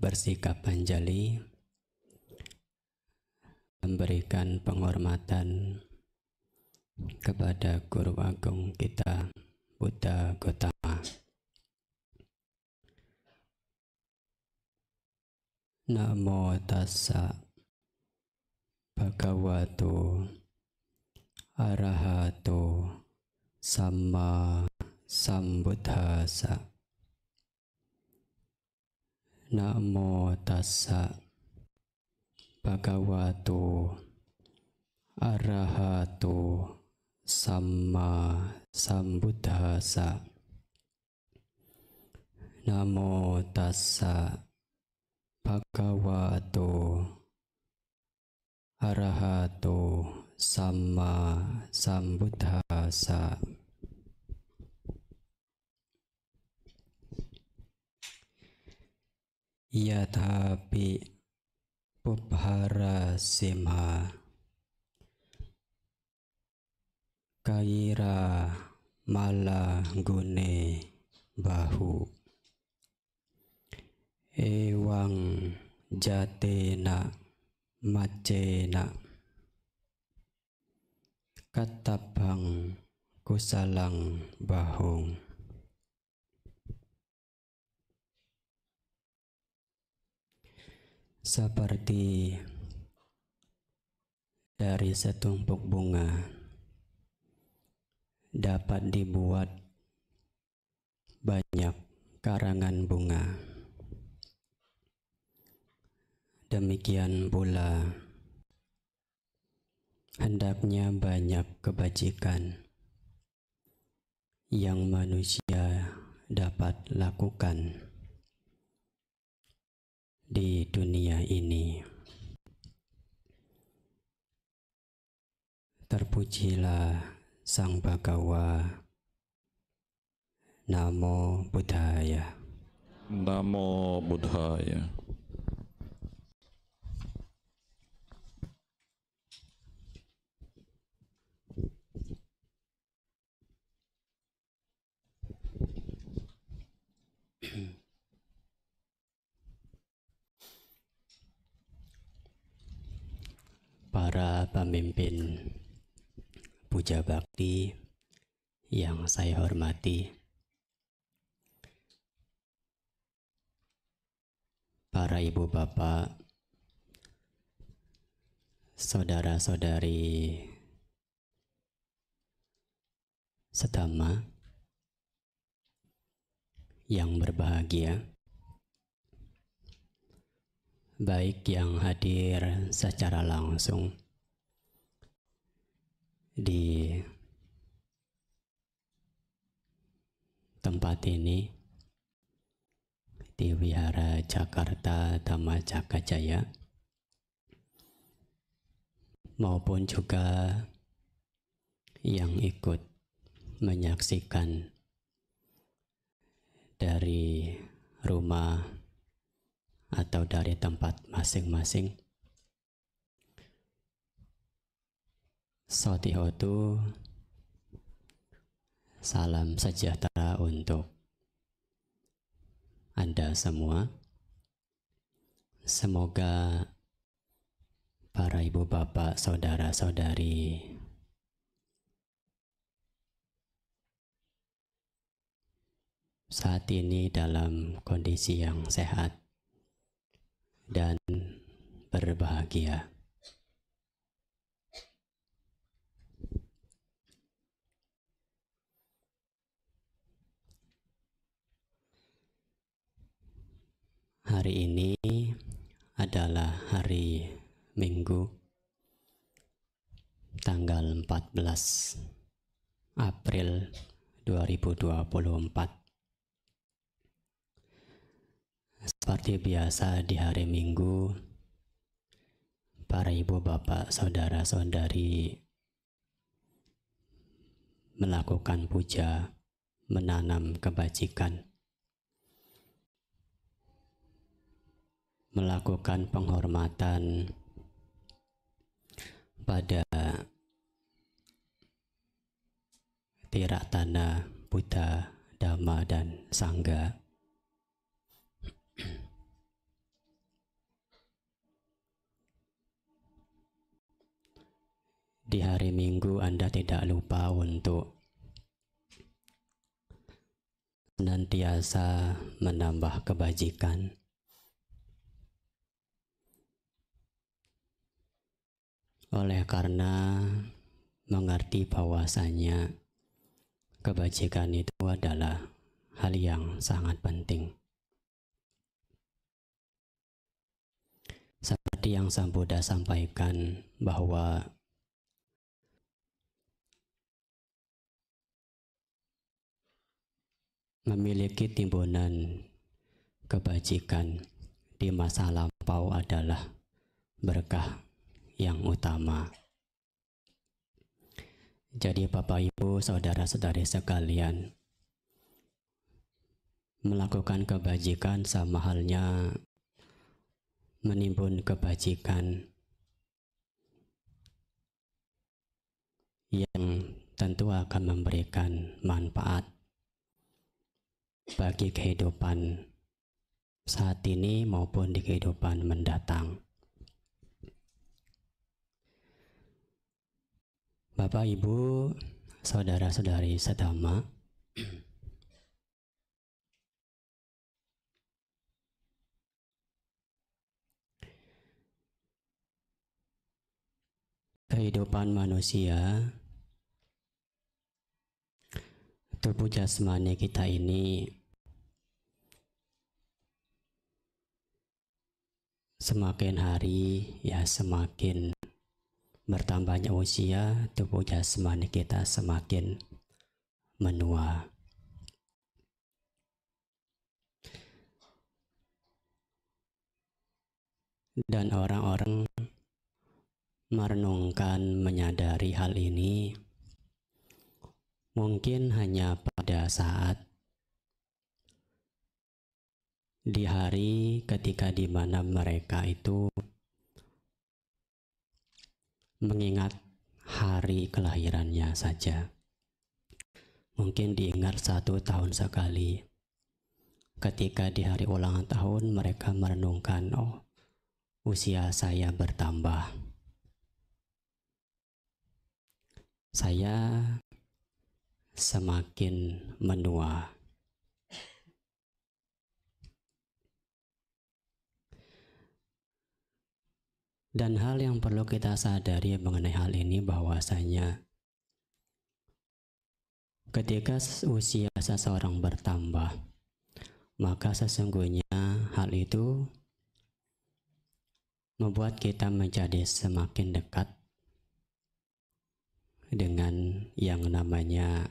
bersikap anjali memberikan penghormatan kepada Guru Agung kita Buddha Gautama Namo tassa bhagavato arahato sama sambuddhasa นะโมตัสสะปะกวาโตอะระหะโตสัมมาสัมพุทธัสสะนะโมตัสสะปะกวาโตอะระหะโตสัมมาสัมพุทธัสสะ यथापि पुभारसिंह Kaira माला गुने बाहु एवं जातेन मचेन कतपं कुशलं बाहुं seperti dari setumpuk bunga dapat dibuat banyak karangan bunga. Demikian pula hendaknya banyak kebajikan yang manusia dapat lakukan di dunia ini. Terpujilah Sang Bhagawa Namo Buddhaya Namo Buddhaya para pemimpin puja bakti yang saya hormati, para ibu bapak, saudara-saudari setama yang berbahagia baik yang hadir secara langsung di tempat ini di Wihara Jakarta Dhamma Jaya maupun juga yang ikut menyaksikan dari rumah atau dari tempat masing-masing. Sotihotu, salam sejahtera untuk Anda semua. Semoga para ibu bapak, saudara-saudari saat ini dalam kondisi yang sehat dan berbahagia. Hari ini adalah hari Minggu tanggal 14 April 2024 seperti biasa di hari Minggu, para ibu bapak saudara-saudari melakukan puja, menanam kebajikan, melakukan penghormatan pada tirak tanah Buddha, Dhamma, dan Sangga. Di hari Minggu Anda tidak lupa untuk senantiasa menambah kebajikan. Oleh karena mengerti bahwasanya kebajikan itu adalah hal yang sangat penting. Seperti yang Sang Buddha sampaikan bahwa memiliki timbunan kebajikan di masa lampau adalah berkah yang utama. Jadi Bapak Ibu, saudara-saudari sekalian, melakukan kebajikan sama halnya menimbun kebajikan yang tentu akan memberikan manfaat bagi kehidupan saat ini maupun di kehidupan mendatang. Bapak, Ibu, saudara-saudari sedama, kehidupan manusia tubuh jasmani kita ini semakin hari ya semakin bertambahnya usia tubuh jasmani kita semakin menua dan orang-orang merenungkan menyadari hal ini mungkin hanya pada saat di hari ketika di mana mereka itu mengingat hari kelahirannya saja. Mungkin diingat satu tahun sekali. Ketika di hari ulang tahun mereka merenungkan, oh usia saya bertambah saya semakin menua. Dan hal yang perlu kita sadari mengenai hal ini bahwasanya ketika usia seseorang bertambah, maka sesungguhnya hal itu membuat kita menjadi semakin dekat dengan yang namanya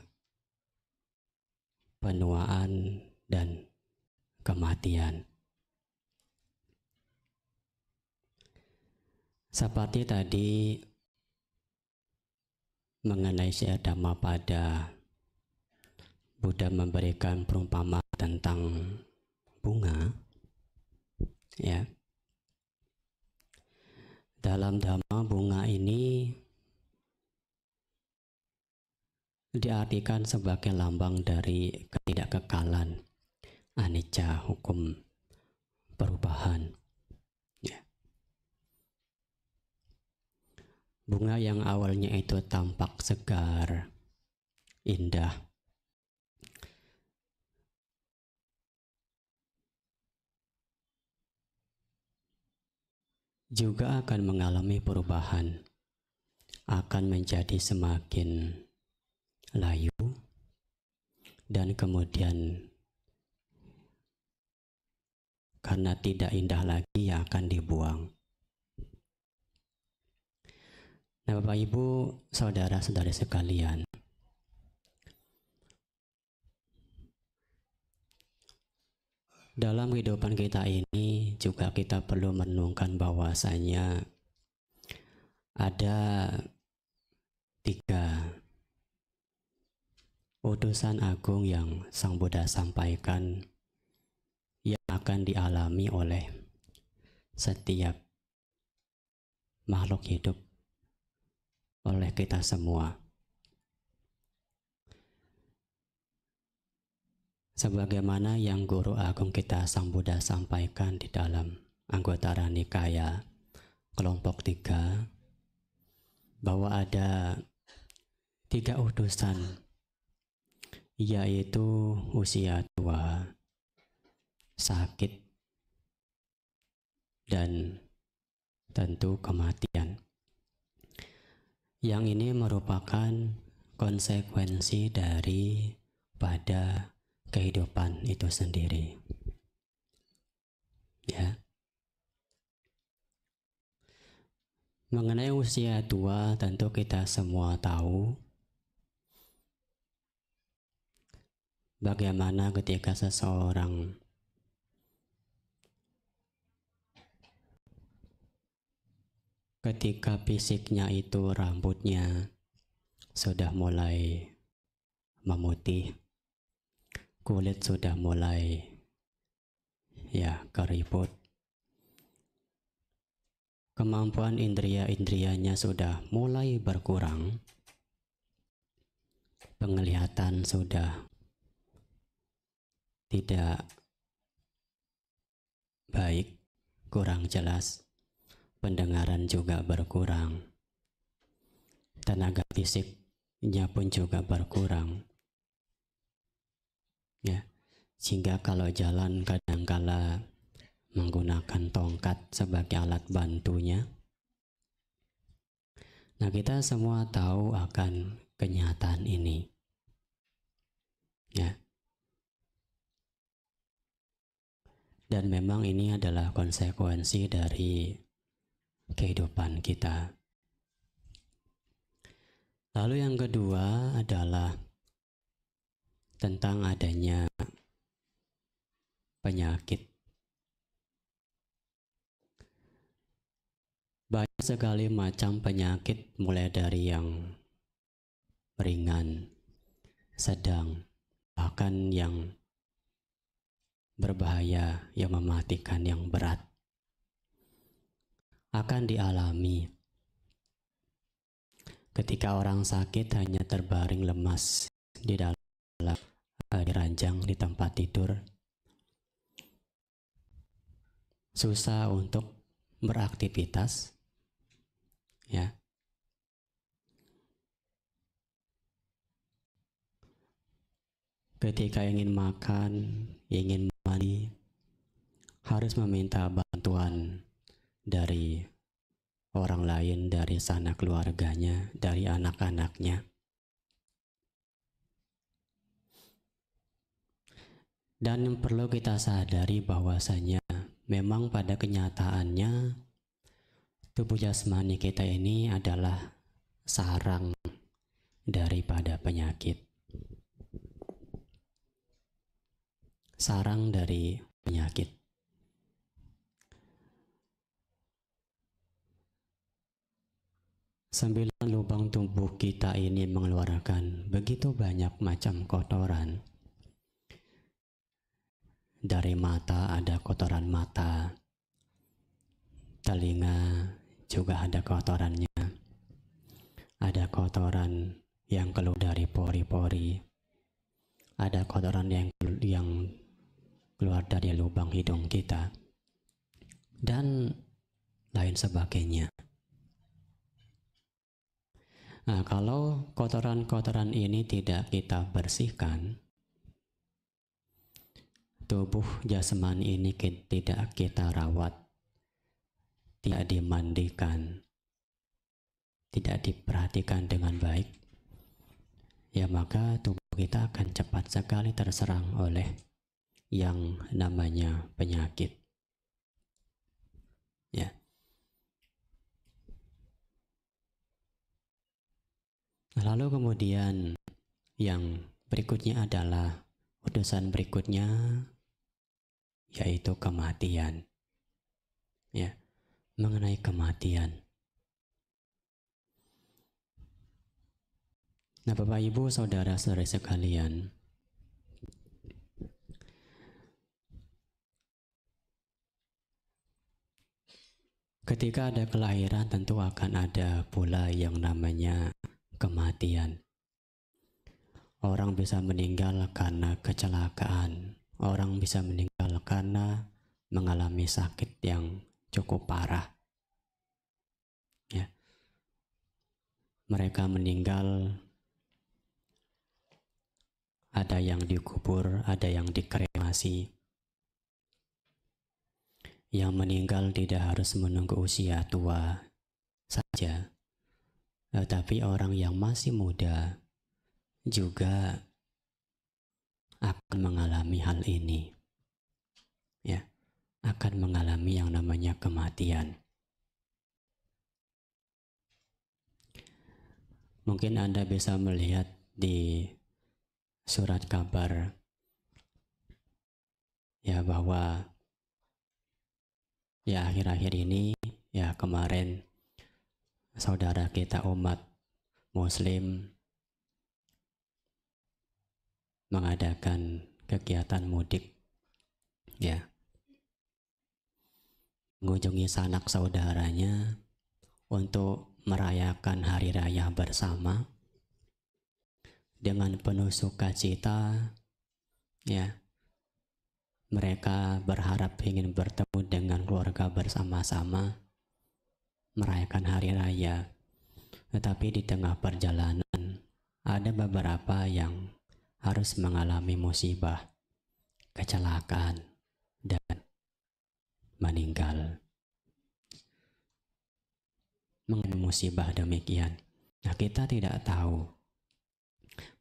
penuaan dan kematian. Sapati tadi mengenai Dhamma pada Buddha memberikan perumpamaan tentang bunga ya dalam dhamma bunga ini diartikan sebagai lambang dari ketidakkekalan anicca hukum perubahan ya. bunga yang awalnya itu tampak segar indah juga akan mengalami perubahan akan menjadi semakin layu dan kemudian karena tidak indah lagi ya akan dibuang. Nah, Bapak Ibu, saudara saudara sekalian. Dalam kehidupan kita ini juga kita perlu menungkan bahwasanya ada tiga Utusan agung yang Sang Buddha sampaikan yang akan dialami oleh setiap makhluk hidup oleh kita semua. Sebagaimana yang Guru Agung kita Sang Buddha sampaikan di dalam anggota Nikaya kelompok tiga bahwa ada tiga utusan yaitu usia tua, sakit, dan tentu kematian. Yang ini merupakan konsekuensi dari pada kehidupan itu sendiri. Ya. Mengenai usia tua, tentu kita semua tahu bagaimana ketika seseorang ketika fisiknya itu rambutnya sudah mulai memutih kulit sudah mulai ya keriput kemampuan indria-indrianya sudah mulai berkurang penglihatan sudah tidak baik, kurang jelas, pendengaran juga berkurang, tenaga fisiknya pun juga berkurang. Ya, sehingga kalau jalan kadangkala menggunakan tongkat sebagai alat bantunya. Nah, kita semua tahu akan kenyataan ini. Ya. dan memang ini adalah konsekuensi dari kehidupan kita. Lalu yang kedua adalah tentang adanya penyakit. Banyak sekali macam penyakit mulai dari yang ringan, sedang, bahkan yang berbahaya yang mematikan yang berat akan dialami ketika orang sakit hanya terbaring lemas di dalam eh, di ranjang di tempat tidur susah untuk beraktivitas ya ketika ingin makan ingin mandi harus meminta bantuan dari orang lain, dari sanak keluarganya, dari anak-anaknya. Dan perlu kita sadari bahwasanya memang pada kenyataannya tubuh jasmani kita ini adalah sarang daripada penyakit. sarang dari penyakit. Sambil lubang tubuh kita ini mengeluarkan begitu banyak macam kotoran. Dari mata ada kotoran mata, telinga juga ada kotorannya. Ada kotoran yang keluar dari pori-pori. Ada kotoran yang yang keluar dari lubang hidung kita, dan lain sebagainya. Nah, kalau kotoran-kotoran ini tidak kita bersihkan, tubuh jasmani ini tidak kita rawat, tidak dimandikan, tidak diperhatikan dengan baik, ya maka tubuh kita akan cepat sekali terserang oleh yang namanya penyakit. Ya. Lalu kemudian yang berikutnya adalah utusan berikutnya yaitu kematian. Ya, mengenai kematian. Nah, Bapak Ibu, saudara saudara sekalian, Ketika ada kelahiran tentu akan ada pula yang namanya kematian. Orang bisa meninggal karena kecelakaan. Orang bisa meninggal karena mengalami sakit yang cukup parah. Ya. Mereka meninggal ada yang dikubur, ada yang dikremasi, yang meninggal tidak harus menunggu usia tua saja, tetapi orang yang masih muda juga akan mengalami hal ini. Ya, akan mengalami yang namanya kematian. Mungkin Anda bisa melihat di surat kabar ya bahwa ya akhir-akhir ini ya kemarin saudara kita umat muslim mengadakan kegiatan mudik ya mengunjungi sanak saudaranya untuk merayakan hari raya bersama dengan penuh sukacita ya mereka berharap ingin bertemu dengan keluarga bersama-sama, merayakan hari raya. Tetapi di tengah perjalanan, ada beberapa yang harus mengalami musibah, kecelakaan, dan meninggal. Mengalami musibah demikian, nah kita tidak tahu.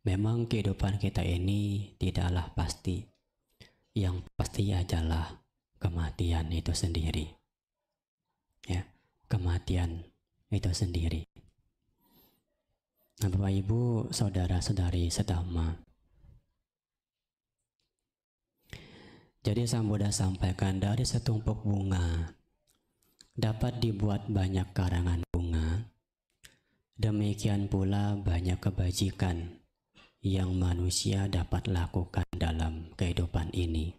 Memang kehidupan kita ini tidaklah pasti yang pasti adalah kematian itu sendiri. Ya, kematian itu sendiri. Nah, Bapak Ibu, saudara-saudari sedama. Jadi Sang Buddha sampaikan dari setumpuk bunga dapat dibuat banyak karangan bunga. Demikian pula banyak kebajikan yang manusia dapat lakukan dalam kehidupan ini.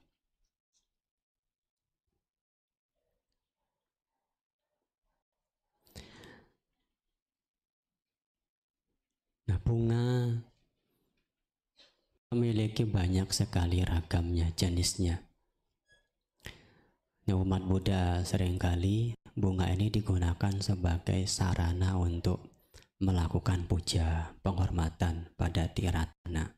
Nah, bunga memiliki banyak sekali ragamnya, jenisnya. Nah, umat Buddha seringkali bunga ini digunakan sebagai sarana untuk melakukan puja penghormatan pada Tiratana.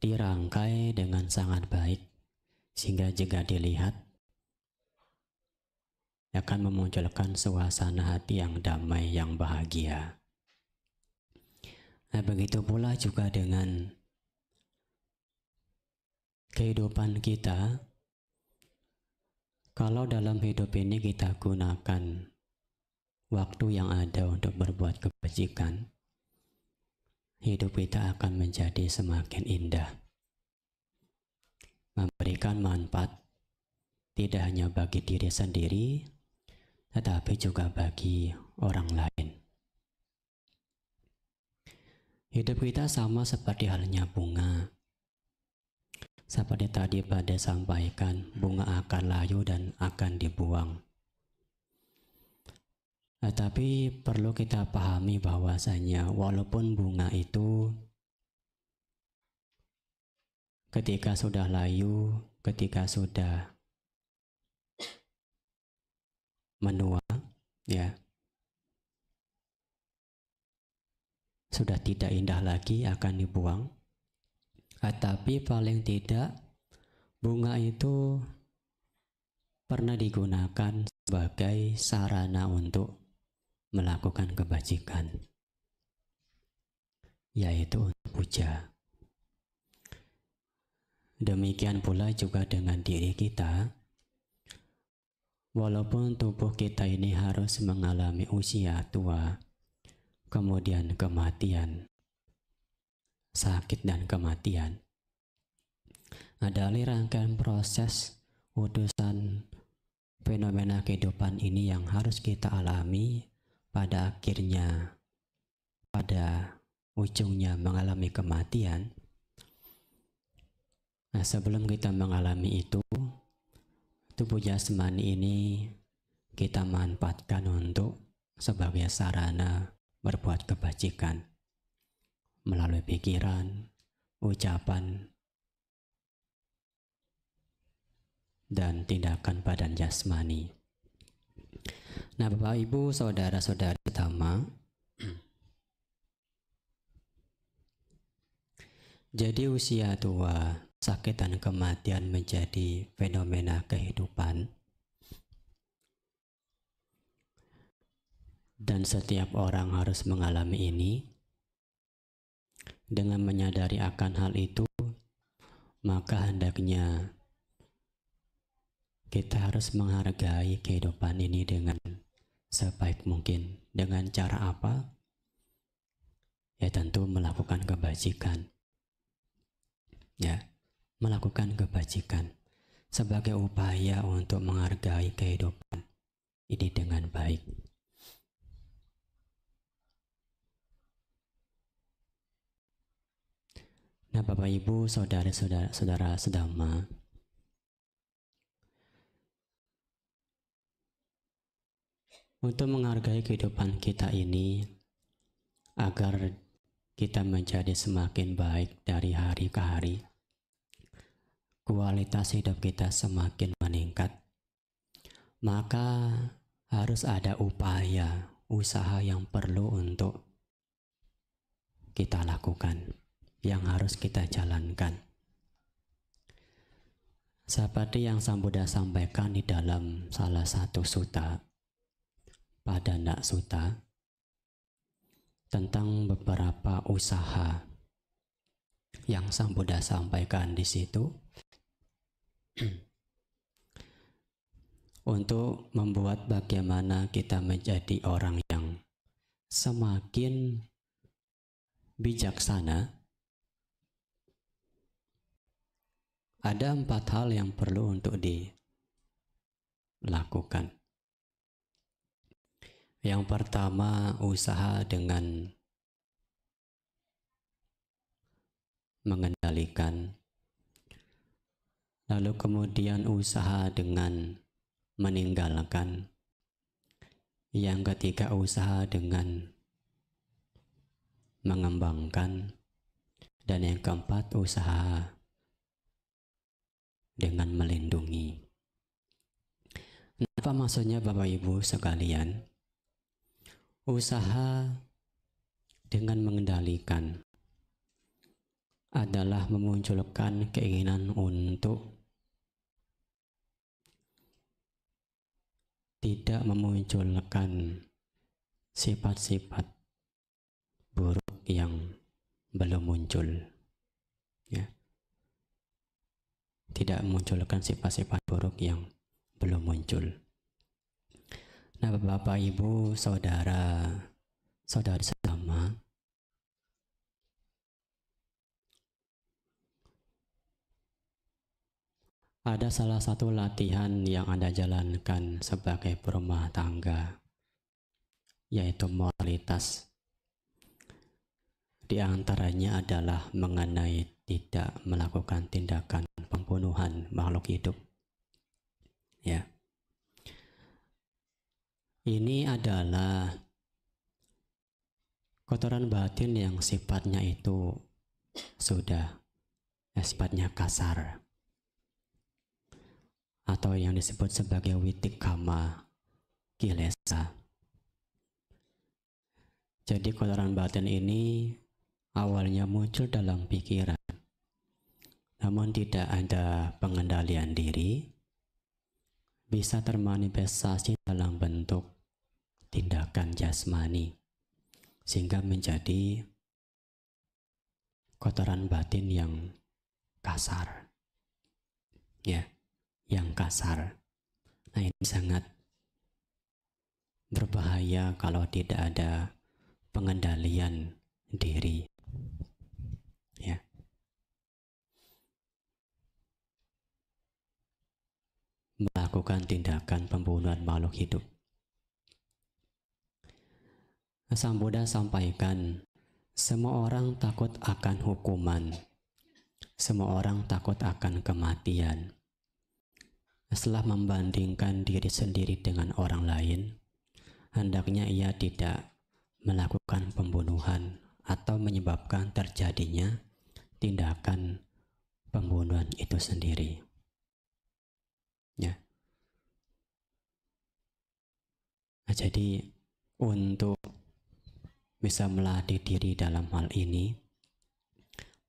Dirangkai dengan sangat baik sehingga jika dilihat akan memunculkan suasana hati yang damai, yang bahagia. Nah, begitu pula juga dengan kehidupan kita. Kalau dalam hidup ini kita gunakan waktu yang ada untuk berbuat kebajikan, hidup kita akan menjadi semakin indah. Memberikan manfaat tidak hanya bagi diri sendiri, tetapi juga bagi orang lain. Hidup kita sama seperti halnya bunga. Seperti tadi pada sampaikan, bunga akan layu dan akan dibuang. Nah, tapi perlu kita pahami bahwasanya walaupun bunga itu ketika sudah layu, ketika sudah menua, ya. Sudah tidak indah lagi akan dibuang. Tetapi ah, paling tidak bunga itu pernah digunakan sebagai sarana untuk melakukan kebajikan, yaitu untuk puja. Demikian pula juga dengan diri kita, walaupun tubuh kita ini harus mengalami usia tua, kemudian kematian, sakit dan kematian. Ada rangkaian proses udusan fenomena kehidupan ini yang harus kita alami pada akhirnya pada ujungnya mengalami kematian. Nah, sebelum kita mengalami itu, tubuh jasmani ini kita manfaatkan untuk sebagai sarana berbuat kebajikan melalui pikiran, ucapan, dan tindakan badan jasmani. Nah, Bapak Ibu, saudara saudara utama, jadi usia tua, sakit dan kematian menjadi fenomena kehidupan. Dan setiap orang harus mengalami ini. Dengan menyadari akan hal itu, maka hendaknya kita harus menghargai kehidupan ini dengan sebaik mungkin. Dengan cara apa? Ya tentu melakukan kebajikan. Ya, melakukan kebajikan sebagai upaya untuk menghargai kehidupan ini dengan baik. Nah, Bapak Ibu, saudara-saudara sedama, untuk menghargai kehidupan kita ini agar kita menjadi semakin baik dari hari ke hari. Kualitas hidup kita semakin meningkat. Maka harus ada upaya, usaha yang perlu untuk kita lakukan, yang harus kita jalankan. Seperti yang Sang Buddha sampaikan di dalam salah satu sutra pada Nak Suta tentang beberapa usaha yang Sang Buddha sampaikan di situ untuk membuat bagaimana kita menjadi orang yang semakin bijaksana. Ada empat hal yang perlu untuk dilakukan. Yang pertama, usaha dengan mengendalikan, lalu kemudian usaha dengan meninggalkan. Yang ketiga, usaha dengan mengembangkan, dan yang keempat, usaha dengan melindungi. Nah, apa maksudnya Bapak Ibu sekalian? Usaha dengan mengendalikan adalah memunculkan keinginan untuk tidak memunculkan sifat-sifat buruk yang belum muncul. Ya. Tidak memunculkan sifat-sifat buruk yang belum muncul. Nah, Bapak, Ibu, Saudara, Saudara sama, ada salah satu latihan yang Anda jalankan sebagai perumah tangga, yaitu moralitas. Di antaranya adalah mengenai tidak melakukan tindakan pembunuhan makhluk hidup. Ya ini adalah kotoran batin yang sifatnya itu sudah ya, sifatnya kasar atau yang disebut sebagai witik kama kilesa. Jadi kotoran batin ini awalnya muncul dalam pikiran, namun tidak ada pengendalian diri, bisa termanifestasi dalam bentuk tindakan jasmani sehingga menjadi kotoran batin yang kasar ya yang kasar nah ini sangat berbahaya kalau tidak ada pengendalian diri ya melakukan tindakan pembunuhan makhluk hidup Sang Buddha sampaikan, semua orang takut akan hukuman. Semua orang takut akan kematian. Setelah membandingkan diri sendiri dengan orang lain, hendaknya ia tidak melakukan pembunuhan atau menyebabkan terjadinya tindakan pembunuhan itu sendiri. Ya. Nah, jadi untuk bisa melatih diri dalam hal ini,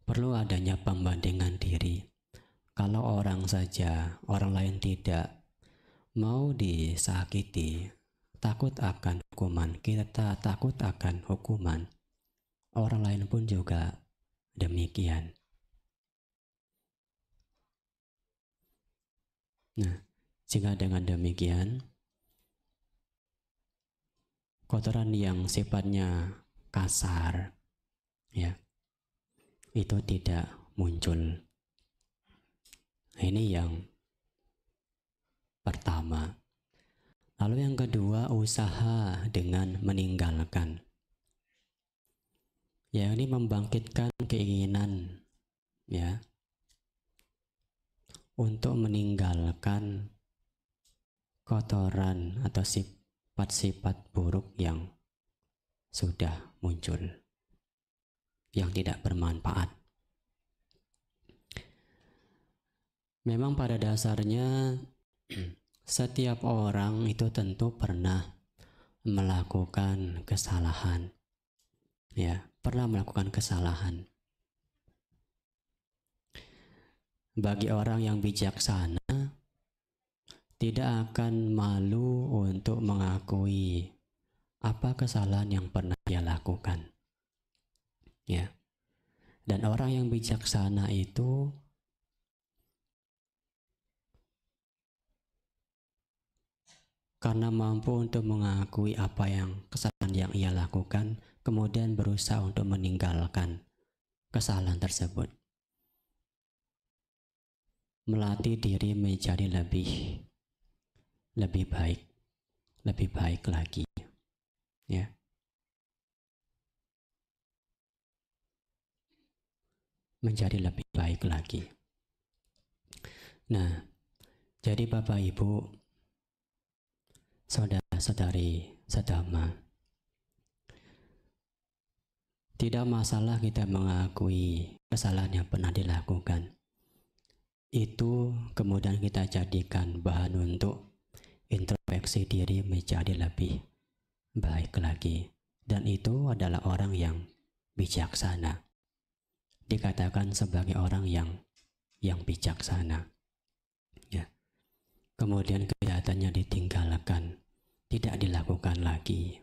perlu adanya pembandingan diri. Kalau orang saja, orang lain tidak, mau disakiti, takut akan hukuman, kita takut akan hukuman. Orang lain pun juga demikian. Nah, sehingga dengan demikian, kotoran yang sifatnya kasar ya itu tidak muncul nah, ini yang pertama lalu yang kedua usaha dengan meninggalkan ya ini membangkitkan keinginan ya untuk meninggalkan kotoran atau sifat-sifat buruk yang sudah muncul yang tidak bermanfaat. Memang pada dasarnya setiap orang itu tentu pernah melakukan kesalahan. Ya, pernah melakukan kesalahan. Bagi orang yang bijaksana tidak akan malu untuk mengakui apa kesalahan yang pernah dia lakukan. Ya. Dan orang yang bijaksana itu karena mampu untuk mengakui apa yang kesalahan yang ia lakukan, kemudian berusaha untuk meninggalkan kesalahan tersebut. Melatih diri menjadi lebih lebih baik, lebih baik lagi. Ya. Menjadi lebih baik lagi. Nah, jadi Bapak Ibu, saudara-saudari sedama, tidak masalah kita mengakui kesalahan yang pernah dilakukan. Itu kemudian kita jadikan bahan untuk introspeksi diri menjadi lebih baik lagi, dan itu adalah orang yang bijaksana. Dikatakan sebagai orang yang yang bijaksana. Ya. Kemudian kejahatannya ditinggalkan, tidak dilakukan lagi.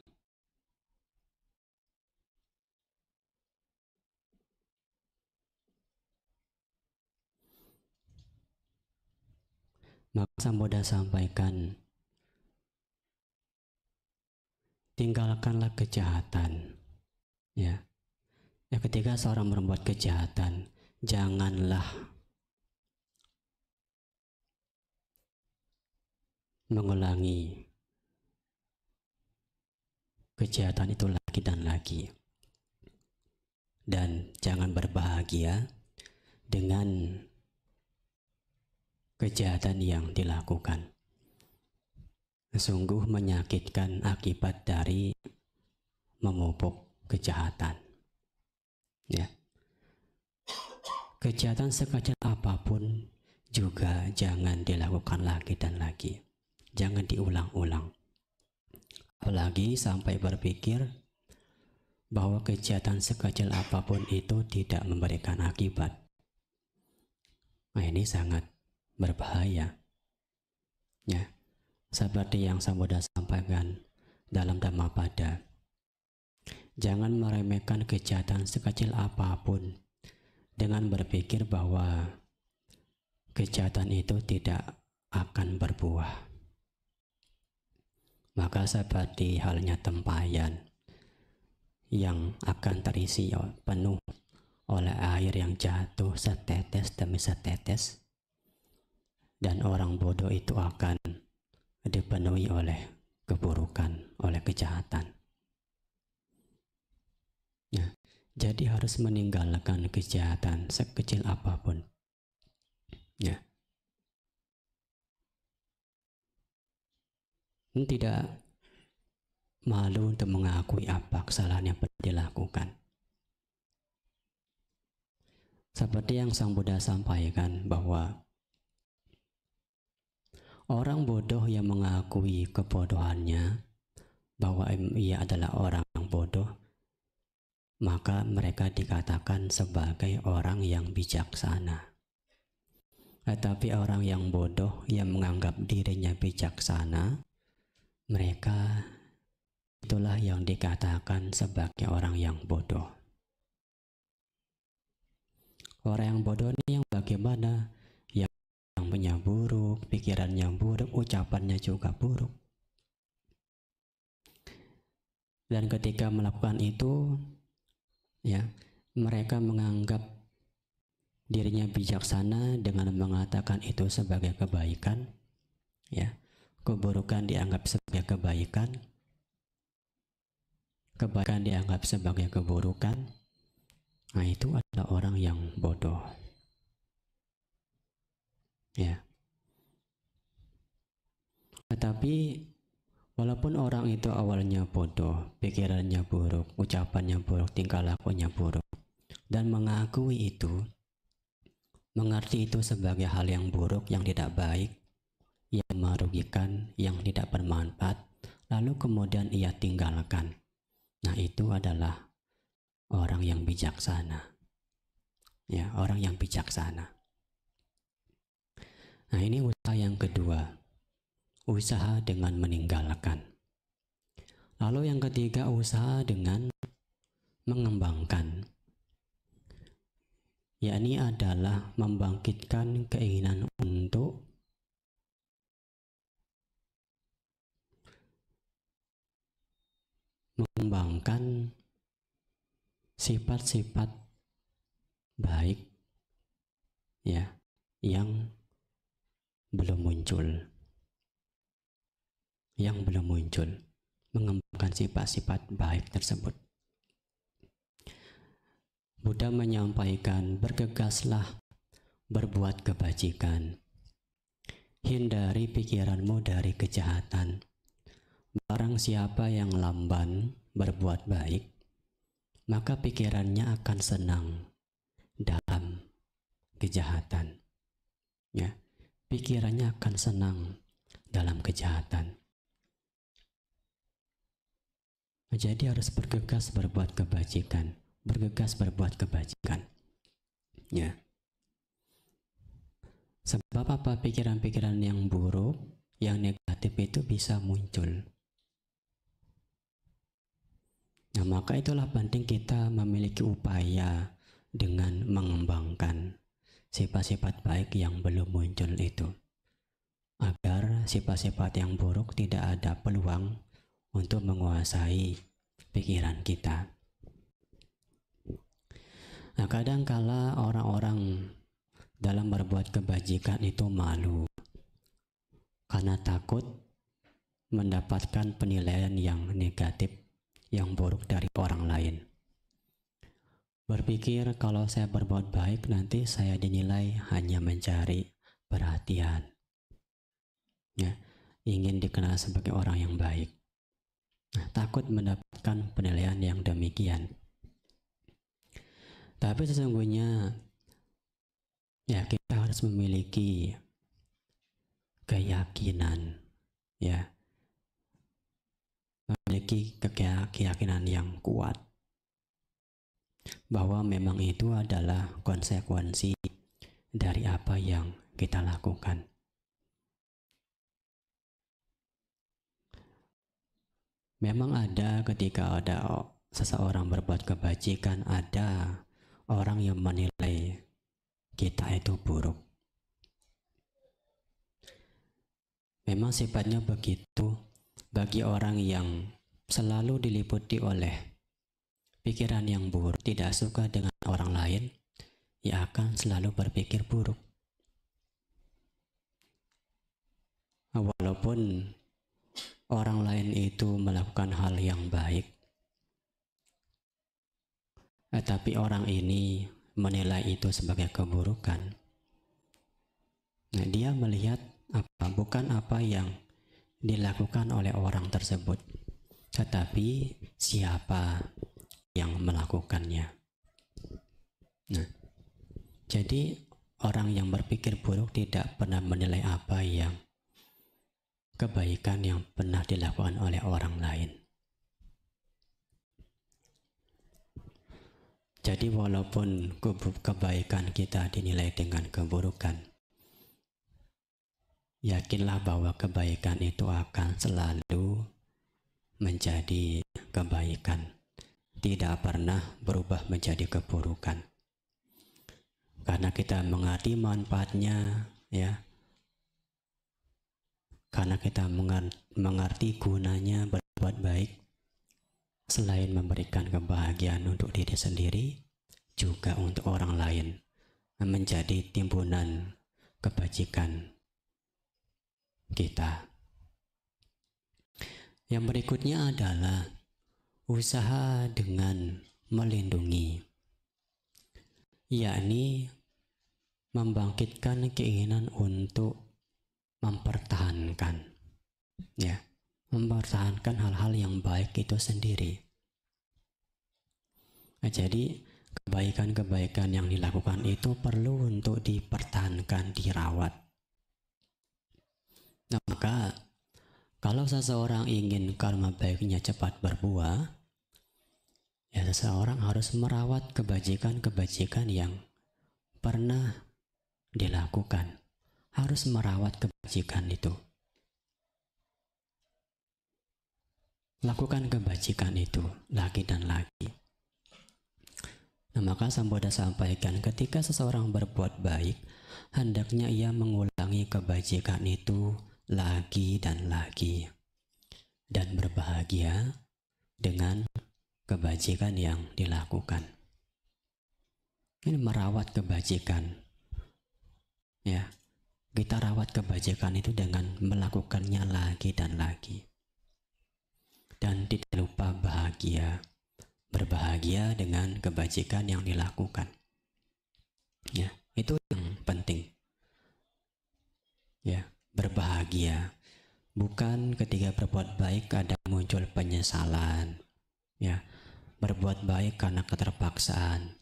Maka Samboda sampaikan tinggalkanlah kejahatan. Ya. Ya ketika seorang berbuat kejahatan, janganlah mengulangi kejahatan itu lagi dan lagi. Dan jangan berbahagia dengan kejahatan yang dilakukan sungguh menyakitkan akibat dari memupuk kejahatan. Ya. Kejahatan sekecil apapun juga jangan dilakukan lagi dan lagi. Jangan diulang-ulang. Apalagi sampai berpikir bahwa kejahatan sekecil apapun itu tidak memberikan akibat. Nah, ini sangat berbahaya. Ya seperti yang Sambuddha sampaikan dalam Dhammapada. Jangan meremehkan kejahatan sekecil apapun dengan berpikir bahwa kejahatan itu tidak akan berbuah. Maka seperti halnya tempayan yang akan terisi penuh oleh air yang jatuh setetes demi setetes dan orang bodoh itu akan dipenuhi oleh keburukan, oleh kejahatan. Nah, jadi harus meninggalkan kejahatan sekecil apapun. Ya. Tidak malu untuk mengakui apa kesalahan yang pernah dilakukan. Seperti yang Sang Buddha sampaikan bahwa Orang bodoh yang mengakui kebodohannya bahwa ia adalah orang yang bodoh, maka mereka dikatakan sebagai orang yang bijaksana. Tetapi orang yang bodoh yang menganggap dirinya bijaksana, mereka itulah yang dikatakan sebagai orang yang bodoh. Orang yang bodoh ini yang bagaimana? perilakunya buruk, pikirannya buruk, ucapannya juga buruk. Dan ketika melakukan itu, ya, mereka menganggap dirinya bijaksana dengan mengatakan itu sebagai kebaikan, ya. Keburukan dianggap sebagai kebaikan, kebaikan dianggap sebagai keburukan. Nah, itu adalah orang yang bodoh. Ya. Tetapi walaupun orang itu awalnya bodoh, pikirannya buruk, ucapannya buruk, tingkah lakunya buruk, dan mengakui itu, mengerti itu sebagai hal yang buruk, yang tidak baik, yang merugikan, yang tidak bermanfaat, lalu kemudian ia tinggalkan. Nah, itu adalah orang yang bijaksana. Ya, orang yang bijaksana. Nah ini usaha yang kedua, usaha dengan meninggalkan. Lalu yang ketiga usaha dengan mengembangkan. Yakni adalah membangkitkan keinginan untuk mengembangkan sifat-sifat baik ya yang belum muncul. Yang belum muncul mengembangkan sifat-sifat baik tersebut. Buddha menyampaikan, bergegaslah berbuat kebajikan. Hindari pikiranmu dari kejahatan. Barang siapa yang lamban berbuat baik, maka pikirannya akan senang dalam kejahatan. Ya pikirannya akan senang dalam kejahatan. Jadi harus bergegas berbuat kebajikan, bergegas berbuat kebajikan. Ya. Sebab apa pikiran-pikiran yang buruk, yang negatif itu bisa muncul. Nah, maka itulah penting kita memiliki upaya dengan mengembangkan sifat-sifat baik yang belum muncul itu, agar sifat-sifat yang buruk tidak ada peluang untuk menguasai pikiran kita. Nah, kadangkala orang-orang dalam berbuat kebajikan itu malu karena takut mendapatkan penilaian yang negatif, yang buruk dari orang lain. Berpikir kalau saya berbuat baik nanti saya dinilai hanya mencari perhatian. Ya, ingin dikenal sebagai orang yang baik. Nah, takut mendapatkan penilaian yang demikian. Tapi sesungguhnya ya kita harus memiliki keyakinan ya memiliki keyakinan yang kuat bahwa memang itu adalah konsekuensi dari apa yang kita lakukan. Memang ada ketika ada seseorang berbuat kebajikan, ada orang yang menilai kita itu buruk. Memang sifatnya begitu bagi orang yang selalu diliputi oleh Pikiran yang buruk tidak suka dengan orang lain, ia akan selalu berpikir buruk. Walaupun orang lain itu melakukan hal yang baik, tetapi orang ini menilai itu sebagai keburukan. Nah, dia melihat apa bukan apa yang dilakukan oleh orang tersebut, tetapi siapa yang melakukannya. Nah, jadi orang yang berpikir buruk tidak pernah menilai apa yang kebaikan yang pernah dilakukan oleh orang lain. Jadi walaupun kebaikan kita dinilai dengan keburukan, yakinlah bahwa kebaikan itu akan selalu menjadi kebaikan tidak pernah berubah menjadi keburukan karena kita mengerti manfaatnya ya karena kita mengerti gunanya berbuat baik selain memberikan kebahagiaan untuk diri sendiri juga untuk orang lain menjadi timbunan kebajikan kita yang berikutnya adalah usaha dengan melindungi, yakni membangkitkan keinginan untuk mempertahankan, ya, mempertahankan hal-hal yang baik itu sendiri. Nah, jadi kebaikan-kebaikan yang dilakukan itu perlu untuk dipertahankan, dirawat. Nah, maka kalau seseorang ingin karma baiknya cepat berbuah, Ya seseorang harus merawat kebajikan-kebajikan yang pernah dilakukan. Harus merawat kebajikan itu. Lakukan kebajikan itu lagi dan lagi. Nah, maka Sang Buddha sampaikan ketika seseorang berbuat baik, hendaknya ia mengulangi kebajikan itu lagi dan lagi dan berbahagia dengan kebajikan yang dilakukan. Ini merawat kebajikan. Ya, kita rawat kebajikan itu dengan melakukannya lagi dan lagi. Dan tidak lupa bahagia, berbahagia dengan kebajikan yang dilakukan. Ya, itu yang penting. Ya, berbahagia bukan ketika berbuat baik ada muncul penyesalan ya berbuat baik karena keterpaksaan,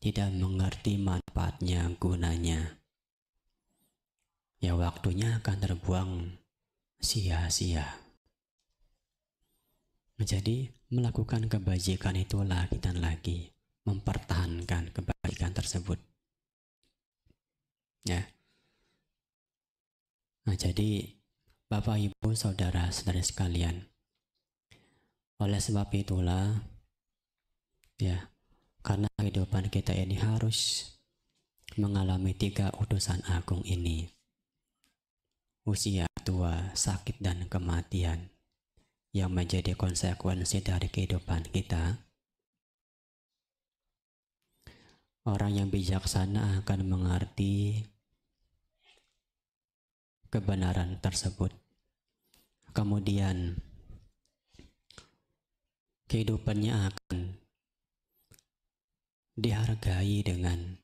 tidak mengerti manfaatnya gunanya. Ya waktunya akan terbuang sia-sia. Jadi melakukan kebajikan itu lagi dan lagi mempertahankan kebajikan tersebut. Ya. Nah, jadi Bapak Ibu, saudara saudara sekalian, oleh sebab itulah Ya, karena kehidupan kita ini harus mengalami tiga utusan agung ini. Usia tua, sakit, dan kematian yang menjadi konsekuensi dari kehidupan kita. Orang yang bijaksana akan mengerti kebenaran tersebut. Kemudian kehidupannya akan dihargai dengan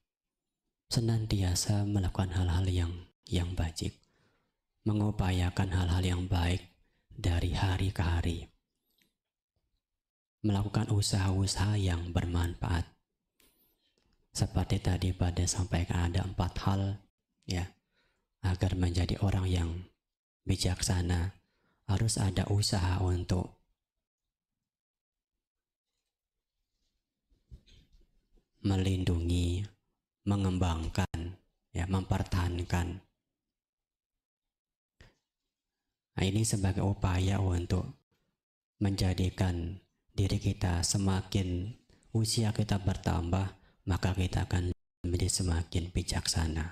senantiasa melakukan hal-hal yang yang bajik, mengupayakan hal-hal yang baik dari hari ke hari, melakukan usaha-usaha yang bermanfaat. Seperti tadi pada sampaikan ada empat hal ya agar menjadi orang yang bijaksana harus ada usaha untuk melindungi, mengembangkan, ya, mempertahankan. Nah, ini sebagai upaya untuk menjadikan diri kita semakin usia kita bertambah, maka kita akan menjadi semakin bijaksana.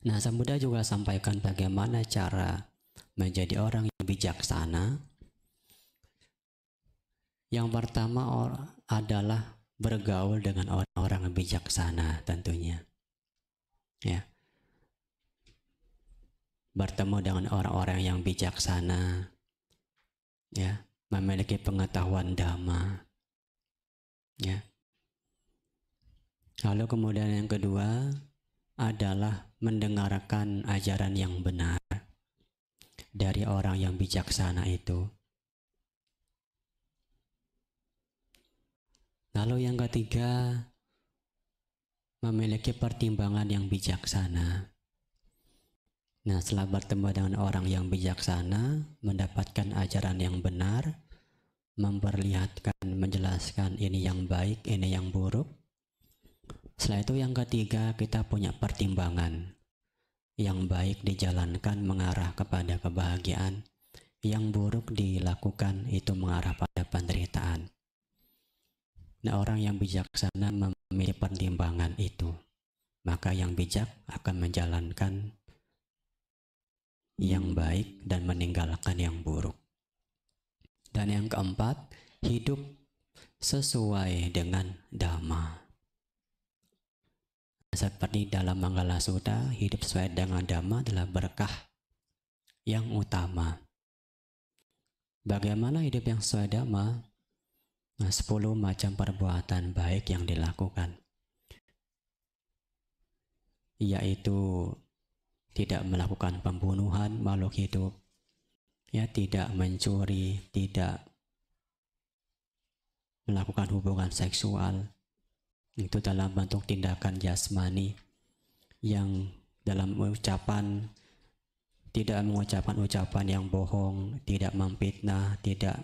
Nah, Sang juga sampaikan bagaimana cara menjadi orang yang bijaksana. Yang pertama adalah bergaul dengan orang-orang bijaksana tentunya. Ya. Bertemu dengan orang-orang yang bijaksana. Ya, memiliki pengetahuan dhamma. Ya. Lalu kemudian yang kedua adalah mendengarkan ajaran yang benar dari orang yang bijaksana itu Lalu yang ketiga, memiliki pertimbangan yang bijaksana. Nah, setelah bertemu dengan orang yang bijaksana, mendapatkan ajaran yang benar, memperlihatkan, menjelaskan ini yang baik, ini yang buruk. Setelah itu yang ketiga, kita punya pertimbangan. Yang baik dijalankan mengarah kepada kebahagiaan, yang buruk dilakukan itu mengarah pada penderitaan. Nah orang yang bijaksana memilih pertimbangan itu, maka yang bijak akan menjalankan yang baik dan meninggalkan yang buruk. Dan yang keempat, hidup sesuai dengan dhamma. Seperti dalam Manggala Sutta, hidup sesuai dengan dhamma adalah berkah yang utama. Bagaimana hidup yang sesuai dhamma? 10 nah, macam perbuatan baik yang dilakukan yaitu tidak melakukan pembunuhan makhluk hidup ya tidak mencuri tidak melakukan hubungan seksual itu dalam bentuk tindakan jasmani yang dalam ucapan tidak mengucapkan ucapan yang bohong, tidak memfitnah, tidak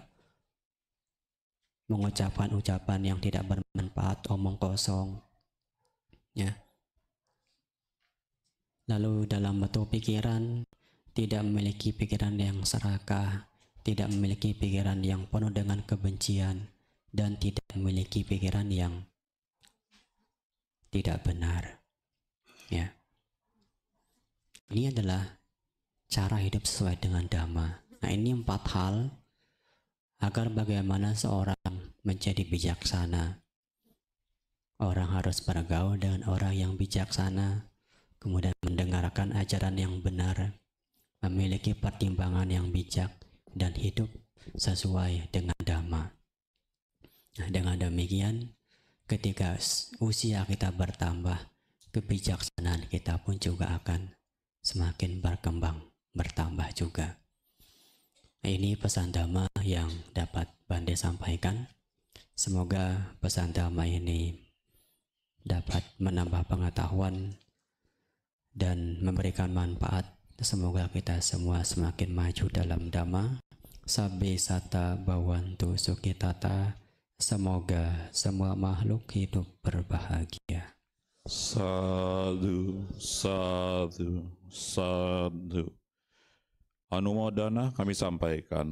mengucapkan ucapan yang tidak bermanfaat, omong kosong. Ya. Lalu dalam bentuk pikiran tidak memiliki pikiran yang serakah, tidak memiliki pikiran yang penuh dengan kebencian dan tidak memiliki pikiran yang tidak benar. Ya. Ini adalah cara hidup sesuai dengan dhamma. Nah, ini empat hal agar bagaimana seorang menjadi bijaksana. Orang harus bergaul dengan orang yang bijaksana, kemudian mendengarkan ajaran yang benar, memiliki pertimbangan yang bijak, dan hidup sesuai dengan dhamma. Nah, dengan demikian, ketika usia kita bertambah, kebijaksanaan kita pun juga akan semakin berkembang, bertambah juga. Ini pesan dhamma yang dapat Bande sampaikan. Semoga pesan dhamma ini dapat menambah pengetahuan dan memberikan manfaat. Semoga kita semua semakin maju dalam dhamma. Sabi sata bawantu sukitata. Semoga semua makhluk hidup berbahagia. Sadu sadu sadu anumodana kami sampaikan